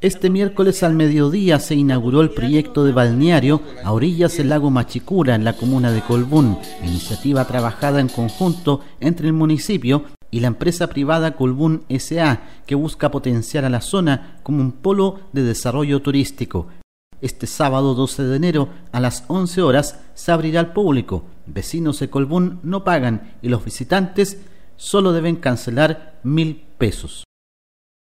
Este miércoles al mediodía se inauguró el proyecto de balneario a orillas del lago Machicura en la comuna de Colbún, iniciativa trabajada en conjunto entre el municipio y la empresa privada Colbún SA, que busca potenciar a la zona como un polo de desarrollo turístico. Este sábado 12 de enero a las 11 horas se abrirá al público. Vecinos de Colbún no pagan y los visitantes solo deben cancelar mil pesos.